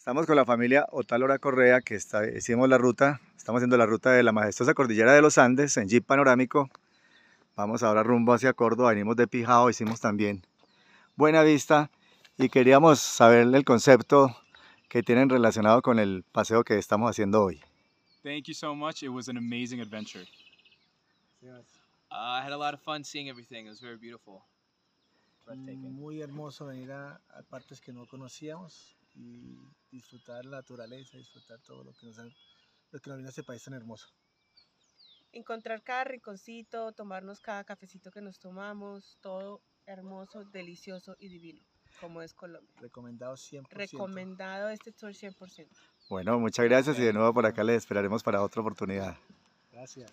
Estamos con la familia Otalora Correa, que hicimos la ruta, estamos haciendo la ruta de la majestuosa cordillera de los Andes en jeep panorámico. Vamos ahora rumbo hacia Córdoba, venimos de Pijao, hicimos también Buena Vista y queríamos saber el concepto que tienen relacionado con el paseo que estamos haciendo hoy. Thank you so much. It was an amazing adventure. Ah, I had a lot of fun seeing everything. It was very beautiful. Muy hermoso venir a partes que no conocíamos y disfrutar la naturaleza, disfrutar todo lo que nos, han, lo que nos viene a este país tan hermoso. Encontrar cada rinconcito, tomarnos cada cafecito que nos tomamos, todo hermoso, delicioso y divino, como es Colombia. Recomendado 100%. Recomendado este tour 100%. Bueno, muchas gracias y de nuevo por acá les esperaremos para otra oportunidad. Gracias.